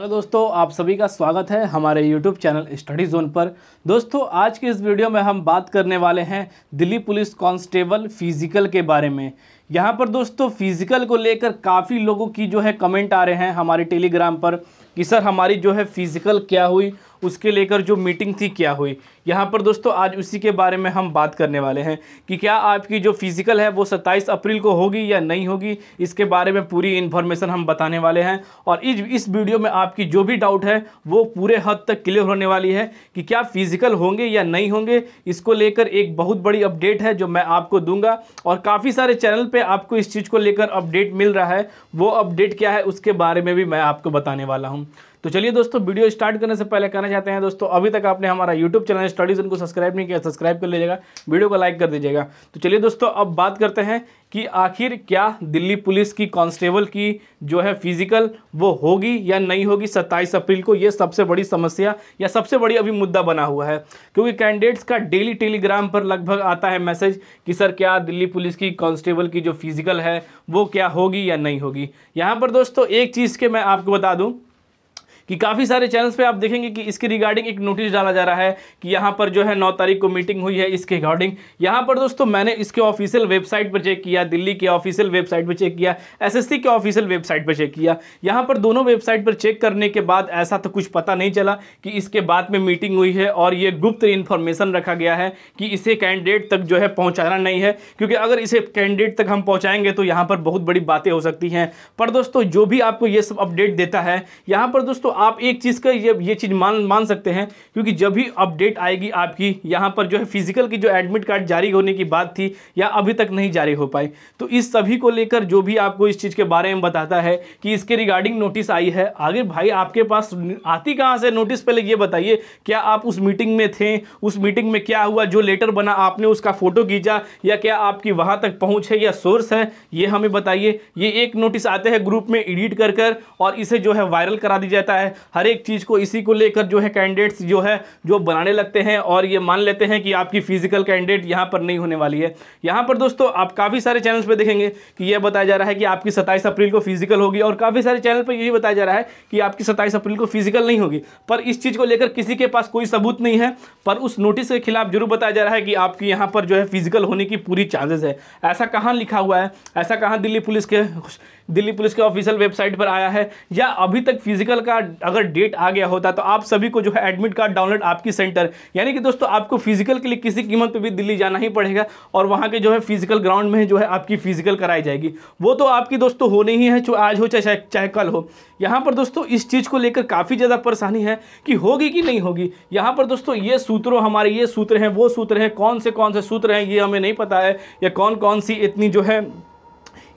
hello दोस्तों आप सभी का स्वागत है हमारे यूट्यूब चैनल स्टडी जोन पर दोस्तों आज के इस वीडियो में हम बात करने वाले हैं दिल्ली पुलिस कांस्टेबल फिजिकल के बारे में यहाँ पर दोस्तों फिजिकल को लेकर काफ़ी लोगों की जो है कमेंट आ रहे हैं हमारे टेलीग्राम पर कि सर हमारी जो है फिजिकल क्या हुई उसके लेकर जो मीटिंग थी क्या हुई यहाँ पर दोस्तों आज उसी के बारे में हम बात करने वाले हैं कि क्या आपकी जो फिज़िकल है वो 27 अप्रैल को होगी या नहीं होगी इसके बारे में पूरी इन्फॉर्मेशन हम बताने वाले हैं और इस इस वीडियो में आपकी जो भी डाउट है वो पूरे हद तक क्लियर होने वाली है कि क्या फिज़िकल होंगे या नहीं होंगे इसको लेकर एक बहुत बड़ी अपडेट है जो मैं आपको दूंगा और काफ़ी सारे चैनल पर आपको इस चीज़ को लेकर अपडेट मिल रहा है वो अपडेट क्या है उसके बारे में भी मैं आपको बताने वाला हूँ तो चलिए दोस्तों वीडियो स्टार्ट करने से पहले कहना चाहते हैं दोस्तों अभी तक आपने हमारा यूट्यूब चैनल स्टडीज़ उनको सब्सक्राइब नहीं किया सब्सक्राइब कर लीजिएगा वीडियो को लाइक कर दीजिएगा तो चलिए दोस्तों अब बात करते हैं कि आखिर क्या दिल्ली पुलिस की कांस्टेबल की जो है फिजिकल वो होगी या नहीं होगी 27 अप्रैल को ये सबसे बड़ी समस्या या सबसे बड़ी अभी मुद्दा बना हुआ है क्योंकि कैंडिडेट्स का डेली टेलीग्राम पर लगभग आता है मैसेज कि सर क्या दिल्ली पुलिस की कांस्टेबल की जो फिजिकल है वो क्या होगी या नहीं होगी यहाँ पर दोस्तों एक चीज़ के मैं आपको बता दूँ कि काफ़ी सारे चैनल्स पे आप देखेंगे कि इसके रिगार्डिंग एक नोटिस डाला जा रहा है कि यहाँ पर जो है नौ तारीख को मीटिंग हुई है इसके रिगार्डिंग यहाँ पर दोस्तों मैंने इसके ऑफिशियल वेबसाइट पर चेक किया दिल्ली के ऑफिशियल वेबसाइट पर चेक किया एसएससी के ऑफिशियल वेबसाइट पर चेक किया यहाँ पर दोनों वेबसाइट पर चेक करने के बाद ऐसा तो कुछ पता नहीं चला कि इसके बाद में मीटिंग हुई है और ये गुप्त इन्फॉर्मेशन रखा गया है कि इसे कैंडिडेट तक जो है पहुँचाना नहीं है क्योंकि अगर इसे कैंडिडेट तक हम पहुँचाएंगे तो यहाँ पर बहुत बड़ी बातें हो सकती हैं पर दोस्तों जो भी आपको ये सब अपडेट देता है यहाँ पर दोस्तों आप एक चीज़ का ये ये चीज़ मान मान सकते हैं क्योंकि जब भी अपडेट आएगी आपकी यहाँ पर जो है फिजिकल की जो एडमिट कार्ड जारी होने की बात थी या अभी तक नहीं जारी हो पाई तो इस सभी को लेकर जो भी आपको इस चीज़ के बारे में बताता है कि इसके रिगार्डिंग नोटिस आई है आगे भाई आपके पास आती कहाँ से नोटिस पहले ये बताइए क्या आप उस मीटिंग में थे उस मीटिंग में क्या हुआ जो लेटर बना आपने उसका फ़ोटो खींचा या क्या आपकी वहाँ तक पहुँच है या सोर्स है ये हमें बताइए ये एक नोटिस आते हैं ग्रुप में एडिट कर कर और इसे जो है वायरल करा दी जाता है हर एक चीज़ को इसी को लेकर जो है कैंडिडेट्स जो है जो बनाने लगते हैं और ये मान लेते हैं कि आपकी फिजिकल कैंडिडेट यहाँ पर नहीं होने वाली है यहाँ पर दोस्तों आप काफ़ी सारे चैनल्स पर देखेंगे कि यह बताया जा रहा है कि आपकी सत्ताईस अप्रैल को फिजिकल होगी और काफ़ी सारे चैनल पर यही बताया जा रहा है कि आपकी सत्ताईस अप्रैल को फिजिकल नहीं होगी पर इस चीज़ को लेकर किसी के पास कोई सबूत नहीं है पर उस नोटिस के खिलाफ जरूर बताया जा रहा है कि आपकी यहाँ पर जो है फिजिकल होने की पूरी चांसेस है ऐसा कहाँ लिखा हुआ है ऐसा कहाँ दिल्ली पुलिस के दिल्ली पुलिस के ऑफिशियल वेबसाइट पर आया है या अभी तक फिजिकल का अगर डेट आ गया होता तो आप सभी को जो है एडमिट कार्ड डाउनलोड आपकी सेंटर यानी कि दोस्तों आपको फिजिकल के लिए किसी कीमत पर भी दिल्ली जाना ही पड़ेगा और वहाँ के जो है फिजिकल ग्राउंड में जो है आपकी फिजिकल कराई जाएगी वो तो आपकी दोस्तों होने ही है जो आज हो चाहे चाहे कल हो यहाँ पर दोस्तों इस चीज़ को लेकर काफ़ी ज़्यादा परेशानी है कि होगी कि नहीं होगी यहाँ पर दोस्तों ये सूत्रों हमारे ये सूत्र हैं वो सूत्र हैं कौन से कौन से सूत्र हैं ये हमें नहीं पता है या कौन कौन सी इतनी जो है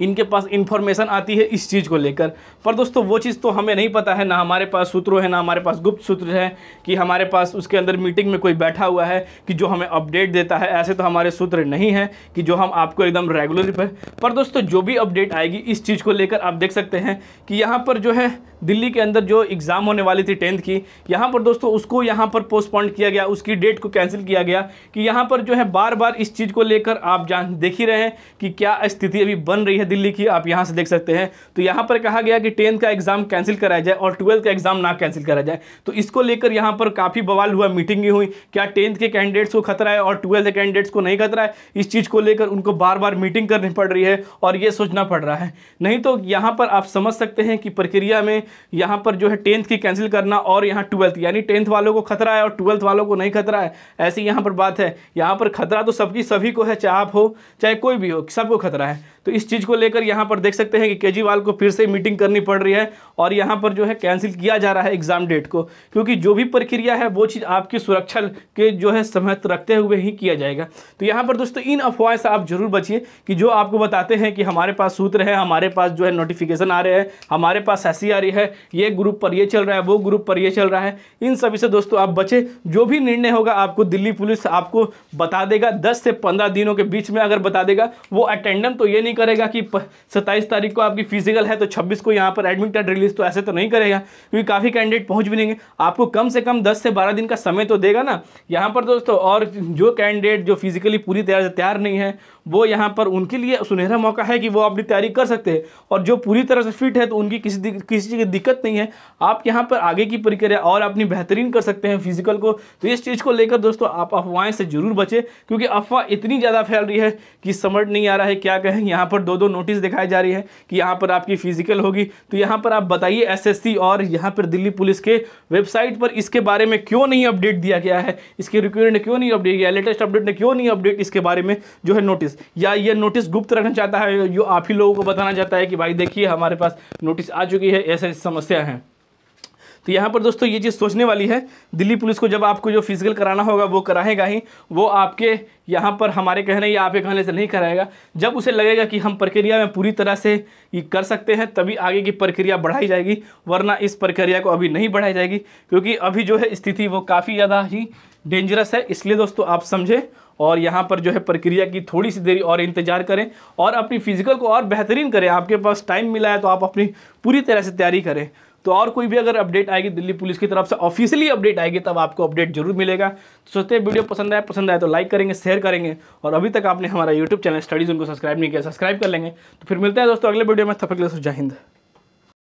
इनके पास इन्फॉर्मेशन आती है इस चीज़ को लेकर पर दोस्तों वो चीज़ तो हमें नहीं पता है ना हमारे पास सूत्रों है ना हमारे पास गुप्त सूत्र है कि हमारे पास उसके अंदर मीटिंग में कोई बैठा हुआ है कि जो हमें अपडेट देता है ऐसे तो हमारे सूत्र नहीं है कि जो हम आपको एकदम रेगुलर पर पर दोस्तों जो भी अपडेट आएगी इस चीज़ को लेकर आप देख सकते हैं कि यहाँ पर जो है दिल्ली के अंदर जो एग्ज़ाम होने वाली थी टेंथ की यहाँ पर दोस्तों उसको यहाँ पर पोस्टपोन किया गया उसकी डेट को कैंसिल किया गया कि यहाँ पर जो है बार बार इस चीज़ को लेकर आप जान देख ही रहे हैं कि क्या स्थिति अभी बन रही है है दिल्ली की आप यहाँ से देख सकते हैं तो यहाँ पर कहा गया कि टेंथ का एग्ज़ाम कैंसिल कराया जाए और ट्वेल्थ का एग्ज़ाम ना कैंसिल कराया जाए तो इसको लेकर यहाँ पर काफ़ी बवाल हुआ मीटिंग हुई क्या टेंथ के कैंडिडेट्स को खतरा है और ट्वेल्थ के कैंडिडेट्स को नहीं खतरा है इस चीज़ को लेकर उनको बार बार मीटिंग करनी पड़ रही है और ये सोचना पड़ रहा है नहीं तो यहाँ पर आप समझ सकते हैं कि प्रक्रिया में यहाँ पर जो है टेंथ की कैंसिल करना और यहाँ ट्वेल्थ यानी टेंथ वालों को खतरा है और ट्वेल्थ वालों को नहीं खतरा है ऐसी यहाँ पर बात है यहाँ पर खतरा तो सबकी सभी को है चाहे आप हो चाहे कोई भी हो सबको खतरा है तो इस चीज़ को लेकर यहाँ पर देख सकते हैं कि केजरीवाल को फिर से मीटिंग करनी पड़ रही है और यहाँ पर जो है कैंसिल किया जा रहा है एग्ज़ाम डेट को क्योंकि जो भी प्रक्रिया है वो चीज़ आपकी सुरक्षा के जो है समहत रखते हुए ही किया जाएगा तो यहाँ पर दोस्तों इन अफवाह से आप जरूर बचिए कि जो आपको बताते हैं कि हमारे पास सूत्र है हमारे पास जो है नोटिफिकेशन आ रहे हैं हमारे पास ऐसी आ रही है ये ग्रुप पर ये चल रहा है वो ग्रुप पर ये चल रहा है इन सभी से दोस्तों आप बचे जो भी निर्णय होगा आपको दिल्ली पुलिस आपको बता देगा दस से पंद्रह दिनों के बीच में अगर बता देगा वो अटेंडेंट तो ये नहीं नहीं करेगा कि सत्ताईस तारीख को आपकी फिजिकल है तो छब्बीस को यहाँ पर एडमिट कार्ड रिलीज तो ऐसे तो नहीं करेगा क्योंकि काफ़ी कैंडिडेट पहुँच भी नहीं आपको कम से कम दस से बारह दिन का समय तो देगा ना यहाँ पर दोस्तों और जो कैंडिडेट जो फिजिकली पूरी तैयार तैयार नहीं है वो यहाँ पर उनके लिए सुनहरा मौका है कि वो अपनी तैयारी कर सकते हैं और जो पूरी तरह से फिट है तो उनकी किसी किसी चीज़ की दिक्कत नहीं है आप यहाँ पर आगे की प्रक्रिया और अपनी बेहतरीन कर सकते हैं फिजिकल को तो इस चीज़ को लेकर दोस्तों आप अफवाहें से जरूर बचें क्योंकि अफवाह इतनी ज़्यादा फैल रही है कि समझ नहीं आ रहा है क्या कहें यहाँ यहाँ पर दो दो नोटिस दिखाई जा रही है कि यहाँ पर आपकी फिजिकल होगी तो यहाँ पर आप बताइए एसएससी और यहाँ पर दिल्ली पुलिस के वेबसाइट पर इसके बारे में क्यों नहीं अपडेट दिया गया है इसके रिक्वेर ने क्यों नहीं अपडेट किया लेटेस्ट अपडेट ने क्यों नहीं अपडेट इसके बारे में जो है नोटिस या ये नोटिस गुप्त रखना चाहता है जो आप ही लोगों को बताना चाहता है कि भाई देखिए हमारे पास नोटिस आ चुकी है ऐसे समस्या है तो यहाँ पर दोस्तों ये चीज़ सोचने वाली है दिल्ली पुलिस को जब आपको जो फिजिकल कराना होगा वो कराएगा ही वो आपके यहाँ पर हमारे कहने या आपके कहने से नहीं कराएगा जब उसे लगेगा कि हम प्रक्रिया में पूरी तरह से ये कर सकते हैं तभी आगे की प्रक्रिया बढ़ाई जाएगी वरना इस प्रक्रिया को अभी नहीं बढ़ाई जाएगी क्योंकि अभी जो है स्थिति वो काफ़ी ज़्यादा ही डेंजरस है इसलिए दोस्तों आप समझें और यहाँ पर जो है प्रक्रिया की थोड़ी सी देरी और इंतजार करें और अपनी फिजिकल को और बेहतरीन करें आपके पास टाइम मिला है तो आप अपनी पूरी तरह से तैयारी करें तो और कोई भी अगर अपडेट आएगी दिल्ली पुलिस की तरफ से ऑफिशियली अपडेट आएगी तब आपको अपडेट जरूर मिलेगा तो सोचते हैं वीडियो पसंद आए पसंद आए तो लाइक करेंगे शेयर करेंगे और अभी तक आपने हमारा यूट्यूब चैनल स्टडीज़ उनको सब्सक्राइब नहीं किया सब्सक्राइब कर लेंगे तो फिर मिलते हैं दोस्तों अगले वीडियो में तब तक जय हिंद